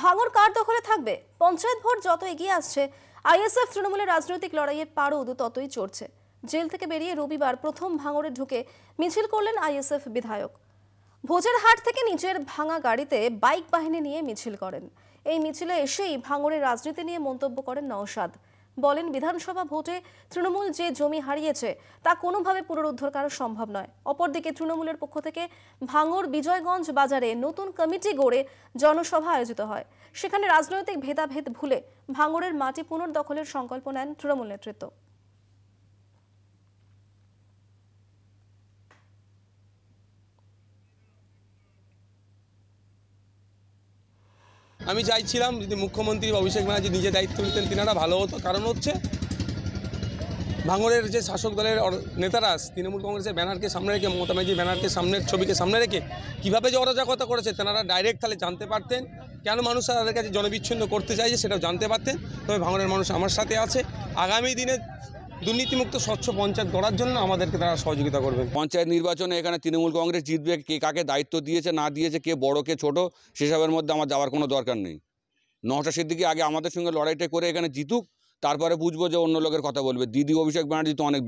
ভাঙর কার দখলে থাকবে পঞ্চায়েত ভোট যত এগিয়ে আসছে আইএসএফ তৃণমূলের রাজনৈতিক লড়াইয়ের পারদ ততই চড়ছে জেল থেকে বেরিয়ে রবিবার প্রথম ভাঙরে ঢুকে মিছিল করলেন আইএসএফ বিধায়ক ভোজের হাট থেকে নিজের ভাঙা গাড়িতে বাইক বাহিনী নিয়ে মিছিল করেন এই মিছিলে এসেই ভাঙরের রাজনীতি নিয়ে মন্তব্য করেন নওশাদ বলেন বিধানসভা ভোটে তৃণমূল যে জমি হারিয়েছে তা কোনোভাবে পুনরুদ্ধার করা সম্ভব নয় অপরদিকে তৃণমূলের পক্ষ থেকে ভাঙর বিজয়গঞ্জ বাজারে নতুন কমিটি গড়ে জনসভা আয়োজিত হয় সেখানে রাজনৈতিক ভেদাভেদ ভুলে ভাঙরের মাটি পুনর্দখলের সংকল্প নেন তৃণমূল নেতৃত্ব আমি চাইছিলাম যদি মুখ্যমন্ত্রী বা অভিষেক ব্যানার্জি নিজে দায়িত্ব নিতেন তিনারা ভালো হতো কারণ হচ্ছে ভাঙড়ের যে শাসক দলের নেতারা তৃণমূল কংগ্রেসের ব্যানারকে সামনে রেখে মমতা ব্যানার্জি ব্যানারকে সামনের ছবিকে সামনে রেখে কীভাবে যে অরাজকতা করেছে তেনারা ডাইরেক্ট তাহলে জানতে পারতেন কেন মানুষ তাদের কাছে জনবিচ্ছিন্ন করতে চাইছে সেটাও জানতে পারতেন তবে ভাঙড়ের মানুষ আমার সাথে আছে আগামী দিনে দুর্নীতিমুক্ত স্বচ্ছ পঞ্চায়েত গড়ার জন্য আমাদেরকে তারা সহযোগিতা করবেন পঞ্চায়েত নির্বাচনে এখানে তৃণমূল কংগ্রেস জিতবে কে কাকে দায়িত্ব দিয়েছে না দিয়েছে কে বড় কে ছোট সেসবের মধ্যে আমার যাওয়ার কোনো দরকার নেই নটা সিদ্দিকে আগে আমাদের সঙ্গে লড়াইটা করে এখানে জিতুক তারপরে বুঝবো যে অন্য লোকের কথা বলবে দিদি অভিষেক ব্যানার্জি তো অনেক